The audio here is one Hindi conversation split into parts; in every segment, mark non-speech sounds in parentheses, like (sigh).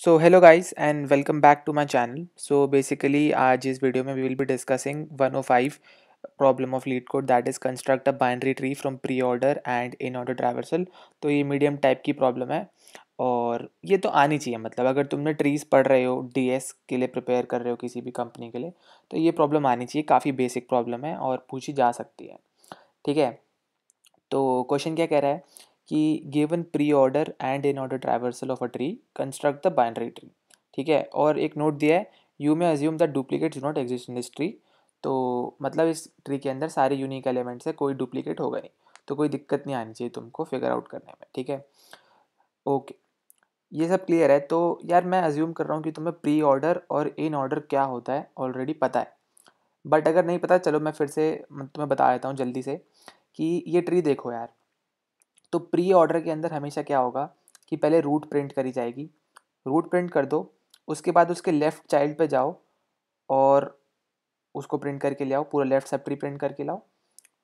So hello guys and welcome back to my channel so basically आज इस वीडियो में we will be discussing 105 problem of LeetCode that is construct a binary tree from preorder and inorder traversal तो ये मीडियम टाइप की प्रॉब्लम है और ये तो आनी चाहिए मतलब अगर तुमने ट्रीज़ पढ़ रहे हो एस के लिए प्रिपेयर कर रहे हो किसी भी कंपनी के लिए तो ये प्रॉब्लम आनी चाहिए काफ़ी बेसिक प्रॉब्लम है और पूछी जा सकती है ठीक है तो क्वेश्चन क्या कह रहा है कि given preorder and inorder traversal of a tree construct the binary tree ठीक है और एक नोट दिया है you may assume that duplicate do not exist in this tree तो मतलब इस ट्री के अंदर सारे यूनिक एलिमेंट्स है कोई डुप्लीकेट होगा नहीं तो कोई दिक्कत नहीं आनी चाहिए तुमको फिगर आउट करने में ठीक है ओके ये सब क्लियर है तो यार मैं अज्यूम कर रहा हूँ कि तुम्हें प्री ऑर्डर और इन ऑर्डर क्या होता है ऑलरेडी पता है बट अगर नहीं पता चलो मैं फिर से तुम्हें बता देता हूँ जल्दी से कि ये ट्री देखो यार तो प्री ऑर्डर के अंदर हमेशा क्या होगा कि पहले रूट प्रिंट करी जाएगी रूट प्रिंट कर दो उसके बाद उसके लेफ़्ट चाइल्ड पे जाओ और उसको प्रिंट करके ले आओ पूरा लेफ़्ट सब ट्री प्रिंट करके लाओ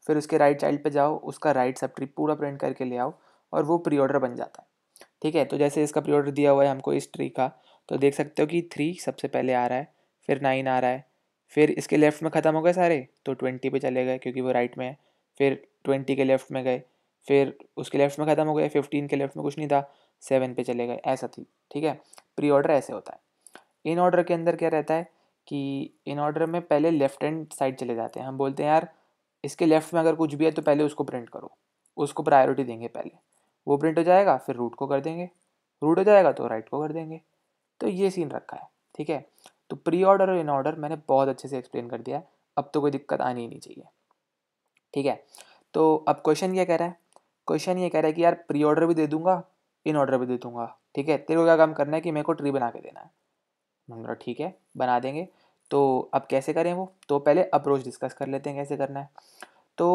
फिर उसके राइट चाइल्ड पे जाओ उसका राइट सब ट्री पूरा प्रिंट करके ले आओ और वो प्री ऑर्डर बन जाता है ठीक है तो जैसे इसका प्री ऑर्डर दिया हुआ है हमको इस ट्री का तो देख सकते हो कि थ्री सबसे पहले आ रहा है फिर नाइन आ रहा है फिर इसके लेफ़्ट में ख़त्म हो गए सारे तो ट्वेंटी पे चले गए क्योंकि वो राइट में है फिर ट्वेंटी के लेफ़्ट में गए फिर उसके लेफ्ट में ख़त्म हो गया फिफ्टीन के लेफ्ट में कुछ नहीं था सेवन पे चले गए ऐसा थी ठीक है प्री ऑर्डर ऐसे होता है इन ऑर्डर के अंदर क्या रहता है कि इन ऑर्डर में पहले लेफ्ट हैंड साइड चले जाते हैं हम बोलते हैं यार इसके लेफ्ट में अगर कुछ भी है तो पहले उसको प्रिंट करो उसको प्रायोरिटी देंगे पहले वो प्रिंट हो जाएगा फिर रूट को कर देंगे रूट हो जाएगा तो राइट को कर देंगे तो ये सीन रखा है ठीक है तो प्री ऑर्डर और इन ऑर्डर मैंने बहुत अच्छे से एक्सप्लेन कर दिया है अब तो कोई दिक्कत आनी ही नहीं चाहिए ठीक है तो अब क्वेश्चन क्या कह रहा है क्वेश्चन ये कह रहा है कि यार प्री ऑर्डर भी दे दूंगा इन ऑर्डर भी दे दूंगा ठीक है तेरे को क्या काम करना है कि मेरे को ट्री बना के देना है हमने बोला ठीक है बना देंगे तो अब कैसे करें वो तो पहले अप्रोच डिस्कस कर लेते हैं कैसे करना है तो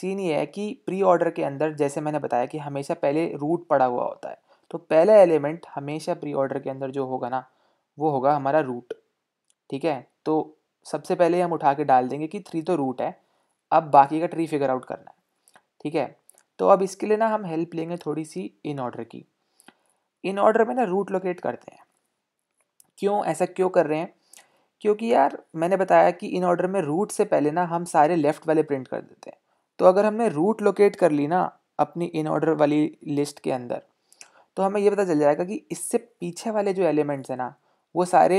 सीन ये है कि प्री ऑर्डर के अंदर जैसे मैंने बताया कि हमेशा पहले रूट पड़ा हुआ होता है तो पहला एलिमेंट हमेशा प्री ऑर्डर के अंदर जो होगा ना वो होगा हमारा रूट ठीक है तो सबसे पहले हम उठा के डाल देंगे कि थ्री तो रूट है अब बाकी का ट्री फिगर आउट करना है ठीक है तो अब इसके लिए ना हम हेल्प लेंगे थोड़ी सी इन ऑर्डर की इन ऑर्डर में ना रूट लोकेट करते हैं क्यों ऐसा क्यों कर रहे हैं क्योंकि यार मैंने बताया कि इन ऑर्डर में रूट से पहले ना हम सारे लेफ़्ट वाले प्रिंट कर देते हैं तो अगर हमने रूट लोकेट कर ली ना अपनी इन ऑर्डर वाली लिस्ट के अंदर तो हमें ये पता चल जाएगा कि इससे पीछे वाले जो एलिमेंट्स हैं ना वो सारे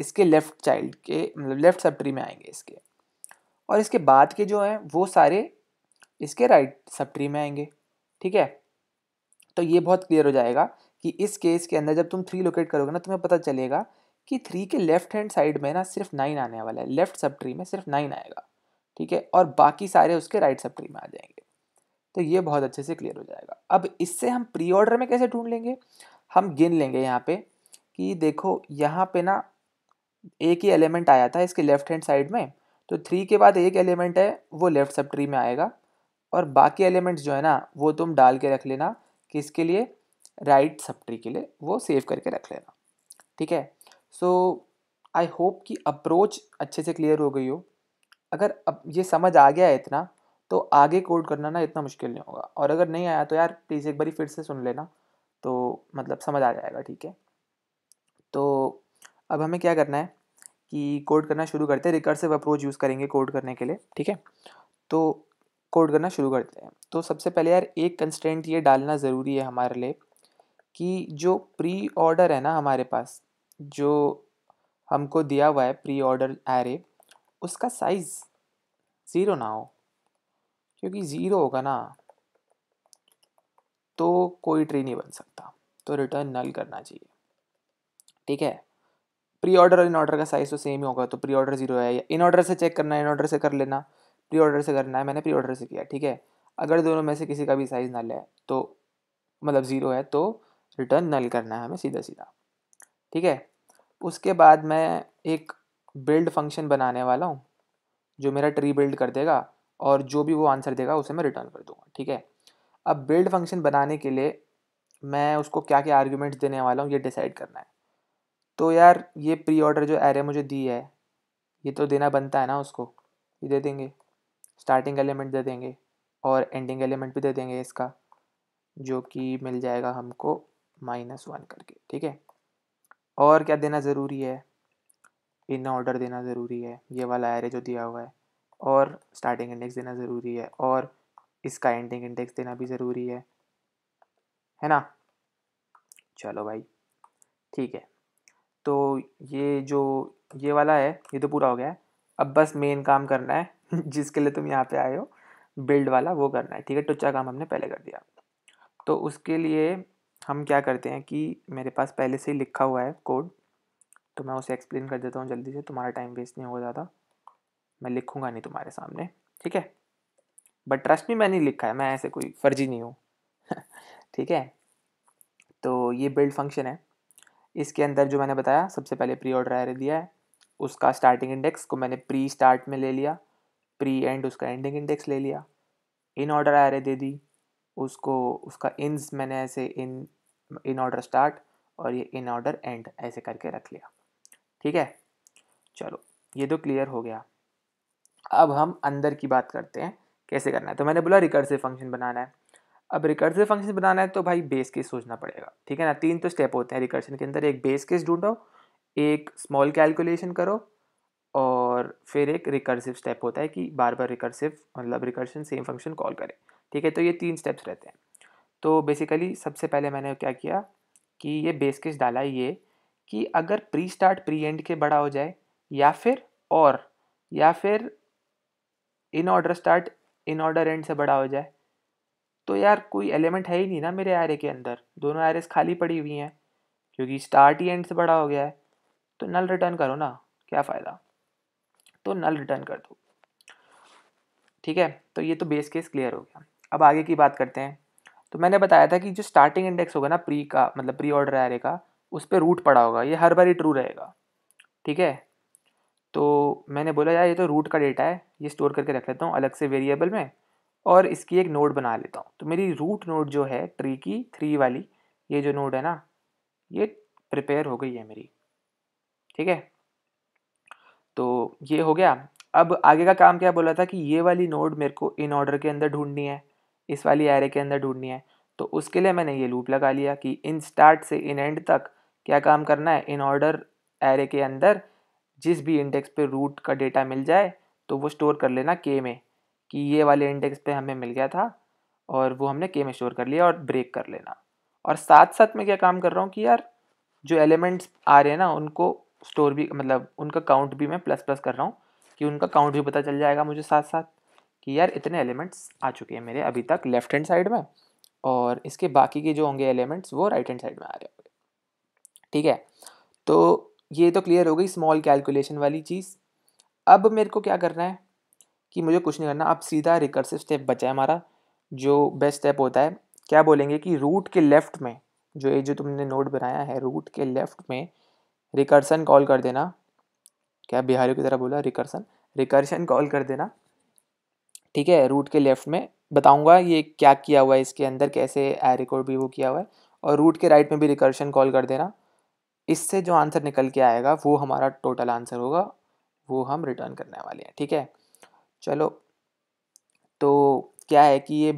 इसके लेफ़्ट चाइल्ड के मतलब लेफ़्ट सब ट्री में आएंगे इसके और इसके बाद के जो हैं वो सारे इसके राइट सब ट्री में आएंगे ठीक है तो ये बहुत क्लियर हो जाएगा कि इस केस के अंदर जब तुम थ्री लोकेट करोगे ना तुम्हें पता चलेगा कि थ्री के लेफ्ट हैंड साइड में ना सिर्फ नाइन आने वाला है लेफ्ट सब ट्री में सिर्फ नाइन आएगा ठीक है और बाकी सारे उसके राइट सब ट्री में आ जाएंगे तो ये बहुत अच्छे से क्लियर हो जाएगा अब इससे हम प्री ऑर्डर में कैसे ढूंढ लेंगे हम गिन लेंगे यहाँ पे कि देखो यहाँ पे ना एक ही एलिमेंट आया था इसके लेफ्ट हैंड साइड में तो थ्री के बाद एक एलिमेंट है वो लेफ्ट सब ट्री में आएगा और बाकी एलिमेंट्स जो है ना वो तुम डाल के रख लेना किसके लिए राइट सब के लिए वो सेव करके रख लेना ठीक है सो आई होप कि अप्रोच अच्छे से क्लियर हो गई हो अगर अब ये समझ आ गया है इतना तो आगे कोड करना ना इतना मुश्किल नहीं होगा और अगर नहीं आया तो यार प्लीज़ एक बार फिर से सुन लेना तो मतलब समझ आ जाएगा ठीक है तो अब हमें क्या करना है कि कोड करना शुरू करते हैं रिकर्सिव अप्रोच यूज़ करेंगे कोड करने के लिए ठीक है तो कोड करना शुरू करते हैं तो सबसे पहले यार एक कंस्टेंट ये डालना ज़रूरी है हमारे लिए कि जो प्री ऑर्डर है ना हमारे पास जो हमको दिया हुआ है प्री ऑर्डर एरे उसका साइज़ ज़ीरो ना हो क्योंकि ज़ीरो होगा ना तो कोई ट्री नहीं बन सकता तो रिटर्न नल करना चाहिए ठीक है प्री ऑर्डर और इन ऑर्डर का साइज़ तो सेम ही होगा तो प्री ऑर्डर ज़ीरो है या इन ऑर्डर से चेक करना इन ऑर्डर से कर लेना प्री ऑर्डर से करना है मैंने प्री ऑर्डर से किया ठीक है अगर दोनों में से किसी का भी साइज़ नल है तो मतलब ज़ीरो है तो रिटर्न नल करना है हमें सीधा सीधा ठीक है उसके बाद मैं एक बिल्ड फंक्शन बनाने वाला हूँ जो मेरा ट्री बिल्ड कर देगा और जो भी वो आंसर देगा उसे मैं रिटर्न कर दूँगा ठीक है अब बिल्ड फंक्शन बनाने के लिए मैं उसको क्या क्या आर्ग्यूमेंट्स देने वाला हूँ ये डिसाइड करना है तो यार ये प्री ऑर्डर जो एरे मुझे दी है ये तो देना बनता है ना उसको ये दे देंगे स्टार्टिंग एलिमेंट दे देंगे और एंडिंग एलिमेंट भी दे देंगे इसका जो कि मिल जाएगा हमको माइनस वन करके ठीक है और क्या देना ज़रूरी है इन ऑर्डर देना ज़रूरी है ये वाला एरे जो दिया हुआ है और स्टार्टिंग इंडेक्स देना ज़रूरी है और इसका एंडिंग इंडेक्स देना भी ज़रूरी है है ना चलो भाई ठीक है तो ये जो ये वाला है ये तो पूरा हो गया है अब बस मेन काम करना है (laughs) जिसके लिए तुम यहाँ पे आए हो बिल्ड वाला वो करना है ठीक है टुच्चा काम हमने पहले कर दिया तो उसके लिए हम क्या करते हैं कि मेरे पास पहले से ही लिखा हुआ है कोड तो मैं उसे एक्सप्लेन कर देता हूँ जल्दी से तुम्हारा टाइम वेस्ट नहीं हो ज़्यादा मैं लिखूँगा नहीं तुम्हारे सामने ठीक है बट ट्रस्ट भी मैंने लिखा है मैं ऐसे कोई फर्जी नहीं हूँ (laughs) ठीक है तो ये बिल्ड फंक्शन है इसके अंदर जो मैंने बताया सबसे पहले प्री ऑर्डर दिया है उसका स्टार्टिंग इंडेक्स को मैंने प्री स्टार्ट में ले लिया प्री एंड उसका एंडिंग इंडेक्स ले लिया इन ऑर्डर आ दे दी उसको उसका इन्स मैंने ऐसे इन इन ऑर्डर स्टार्ट और ये इन ऑर्डर एंड ऐसे करके रख लिया ठीक है चलो ये तो क्लियर हो गया अब हम अंदर की बात करते हैं कैसे करना है तो मैंने बोला रिकर्सिव फंक्शन बनाना है अब रिकर्सिव फंक्शन बनाना है तो भाई बेस केस सोचना पड़ेगा ठीक है ना तीन तो स्टेप होते हैं रिकर्सन के अंदर एक बेस केस ढूंढो एक स्मॉल कैलकुलेशन करो और फिर एक रिकर्सिव स्टेप होता है कि बार बार रिकर्सिव मतलब रिकर्शन सेम फंक्शन कॉल करें ठीक है तो ये तीन स्टेप्स रहते हैं तो बेसिकली सबसे पहले मैंने क्या किया कि ये बेस केस डाला ये कि अगर प्री स्टार्ट प्री एंड के बड़ा हो जाए या फिर और या फिर inorder start inorder end से बड़ा हो जाए तो यार कोई एलिमेंट है ही नहीं ना मेरे आरे के अंदर दोनों आरेस खाली पड़ी हुई हैं क्योंकि स्टार्ट ही एंड से बड़ा हो गया है तो नल रिटर्न करो ना क्या फ़ायदा तो नल रिटर्न कर दो ठीक है तो ये तो बेस केस क्लियर हो गया अब आगे की बात करते हैं तो मैंने बताया था कि जो स्टार्टिंग इंडेक्स होगा ना प्री का मतलब प्री ऑर्डर एरे का उस पर रूट पड़ा होगा ये हर बार ही ट्रू रहेगा ठीक है तो मैंने बोला यार ये तो रूट का डेटा है ये स्टोर करके रख लेता हूँ अलग से वेरिएबल में और इसकी एक नोड बना लेता हूँ तो मेरी रूट नोड जो है ट्री की थ्री वाली ये जो नोड है ना ये प्रिपेयर हो गई है मेरी ठीक है तो ये हो गया अब आगे का काम क्या बोला था कि ये वाली नोड मेरे को इन ऑर्डर के अंदर ढूंढनी है इस वाली एरे के अंदर ढूंढनी है तो उसके लिए मैंने ये लूप लगा लिया कि इन स्टार्ट से इन एंड तक क्या काम करना है इन ऑर्डर एरे के अंदर जिस भी इंडेक्स पे रूट का डेटा मिल जाए तो वो स्टोर कर लेना के में कि ये वाले इंडेक्स पे हमें मिल गया था और वो हमने के में स्टोर कर लिया और ब्रेक कर लेना और साथ साथ मैं क्या काम कर रहा हूँ कि यार जो एलिमेंट्स आ रहे हैं ना उनको स्टोर भी मतलब उनका काउंट भी मैं प्लस प्लस कर रहा हूँ कि उनका काउंट भी पता चल जाएगा मुझे साथ साथ कि यार इतने एलिमेंट्स आ चुके हैं मेरे अभी तक लेफ्ट हैंड साइड में और इसके बाकी के जो होंगे एलिमेंट्स वो राइट हैंड साइड में आ रहे होंगे ठीक है तो ये तो क्लियर हो गई स्मॉल कैलकुलेशन वाली चीज़ अब मेरे को क्या करना है कि मुझे कुछ नहीं करना अब सीधा रिकर्सिव स्टेप बचा है हमारा जो बेस्ट स्टेप होता है क्या बोलेंगे कि रूट के लेफ़्ट में जो ये जो तुमने नोट बनाया है रूट के लेफ़्ट में रिकर्सन कॉल कर देना क्या बिहारियों की तरह बोला रिकर्सन रिकर्सन कॉल कर देना ठीक है रूट के लेफ्ट में बताऊंगा ये क्या किया हुआ है इसके अंदर कैसे आ रिकॉर्ड भी वो किया हुआ है और रूट के राइट में भी रिकर्शन कॉल कर देना इससे जो आंसर निकल के आएगा वो हमारा टोटल आंसर होगा वो हम रिटर्न करने वाले हैं ठीक है चलो तो क्या है कि ये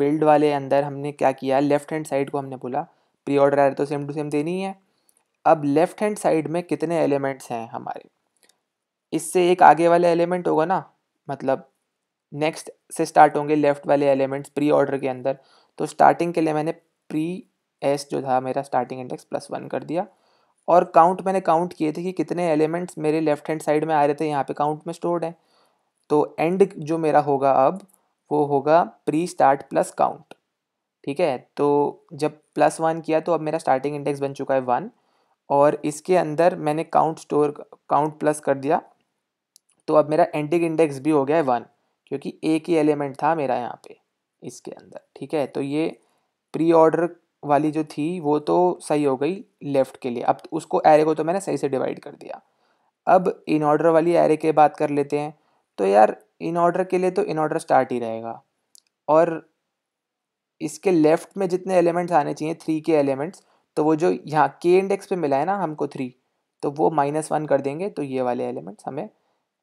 बिल्ड वाले अंदर हमने क्या किया लेफ्ट हैंड साइड को हमने बोला प्री ऑर्डर आ तो सेम टू सेम देनी है अब लेफ्ट हैंड साइड में कितने एलिमेंट्स हैं हमारे इससे एक आगे वाला एलिमेंट होगा ना मतलब नेक्स्ट से स्टार्ट होंगे लेफ्ट वाले एलिमेंट्स प्री ऑर्डर के अंदर तो स्टार्टिंग के लिए मैंने प्री एस जो था मेरा स्टार्टिंग इंडेक्स प्लस वन कर दिया और काउंट मैंने काउंट किए थे कि कितने एलिमेंट्स मेरे लेफ्ट हैंड साइड में आ रहे थे यहाँ पे काउंट में स्टोर्ड हैं तो एंड जो मेरा होगा अब वो होगा प्री स्टार्ट प्लस काउंट ठीक है तो जब प्लस वन किया तो अब मेरा स्टार्टिंग इंडेक्स बन चुका है वन और इसके अंदर मैंने काउंट स्टोर काउंट प्लस कर दिया तो अब मेरा एंटिक इंडेक्स भी हो गया है वन क्योंकि एक ही एलिमेंट था मेरा यहाँ पे इसके अंदर ठीक है तो ये प्री ऑर्डर वाली जो थी वो तो सही हो गई लेफ़्ट के लिए अब उसको एरे को तो मैंने सही से डिवाइड कर दिया अब इन ऑर्डर वाली एरे के बात कर लेते हैं तो यार इन ऑर्डर के लिए तो इन ऑर्डर स्टार्ट ही रहेगा और इसके लेफ़्ट में जितने एलिमेंट्स आने चाहिए थ्री के एलिमेंट्स तो वो जो यहाँ के इंडेक्स पे मिला है ना हमको थ्री तो वो माइनस वन कर देंगे तो ये वाले एलिमेंट्स हमें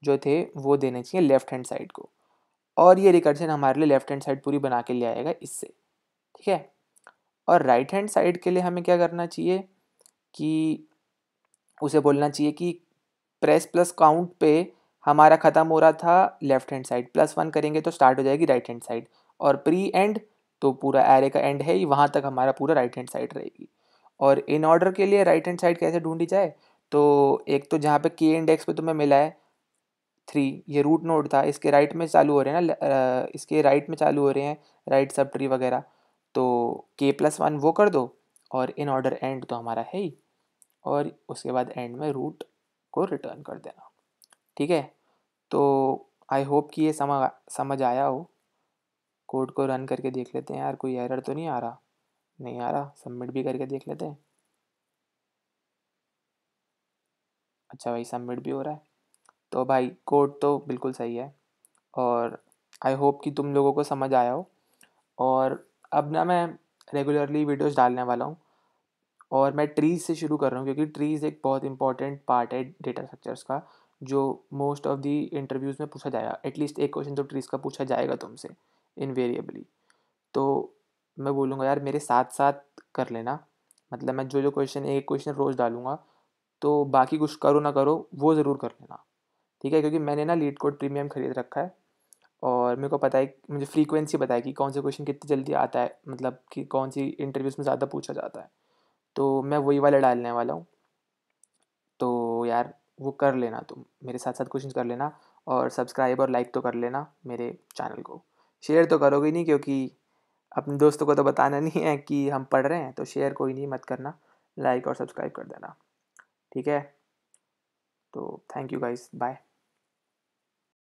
जो थे वो देने चाहिए लेफ्ट हैंड साइड को और ये रिकर्सन हमारे लिए लेफ्ट हैंड साइड पूरी बना के ले आएगा इससे ठीक है और राइट हैंड साइड के लिए हमें क्या करना चाहिए कि उसे बोलना चाहिए कि प्रेस प्लस काउंट पे हमारा ख़त्म हो रहा था left hand side plus one करेंगे तो स्टार्ट हो जाएगी राइट हैंड साइड और प्री एंड तो पूरा एरे का एंड है ही वहाँ तक हमारा पूरा राइट हैंड साइड रहेगी और इन ऑर्डर के लिए राइट हैंड साइड कैसे ढूंढी जाए तो एक तो जहाँ पे के इंडेक्स पे तुम्हें मिला है थ्री ये रूट नोड था इसके राइट में चालू हो रहे हैं ना इसके राइट में चालू हो रहे हैं राइट सब ट्री वगैरह तो के प्लस वन वो कर दो और इन ऑर्डर एंड तो हमारा है ही और उसके बाद एंड में रूट को रिटर्न कर देना ठीक है तो आई होप कि ये समझ समझ आया हो कोड को रन करके देख लेते हैं यार कोई एरर तो नहीं आ रहा नहीं आ रहा सबमिट भी करके देख लेते हैं अच्छा भाई सबमिट भी हो रहा है तो भाई कोड तो बिल्कुल सही है और आई होप कि तुम लोगों को समझ आया हो और अब ना मैं रेगुलरली वीडियोस डालने वाला हूँ और मैं ट्रीज़ से शुरू कर रहा हूँ क्योंकि ट्रीज़ एक बहुत इंपॉर्टेंट पार्ट है डेटा स्ट्रक्चर्स का जो मोस्ट ऑफ दी इंटरव्यूज़ में पूछा जाएगा एटलीस्ट एक क्वेश्चन तो ट्रीज़ का पूछा जाएगा तुमसे इनवेरिएबली तो तो मैं बोलूँगा यार मेरे साथ-साथ कर लेना। मतलब मैं जो-जो क्वेश्चन एक क्वेश्चन रोज़ डालूंगा तो बाकी कुछ करो ना करो, वो ज़रूर कर लेना। ठीक है? क्योंकि मैंने ना लीड कोड प्रीमियम खरीद रखा है और मेरे को पता है मुझे फ्रीक्वेंसी पता है कि कौन से क्वेश्चन कितनी जल्दी आता है, मतलब कि कौन-सी इंटरव्यूज़ में ज़्यादा पूछा जाता है। तो मैं वही वाला डालने वाला हूँ। तो यार वो कर लेना तुम, मेरे साथ-साथ क्वेश्चन कर लेना और सब्सक्राइब और लाइक तो कर लेना मेरे चैनल को। शेयर तो करोगे नहीं क्योंकि अपने दोस्तों को तो बताना नहीं है कि हम पढ़ रहे हैं तो शेयर कोई नहीं मत करना लाइक और सब्सक्राइब कर देना ठीक है तो थैंक यू गाइस बाय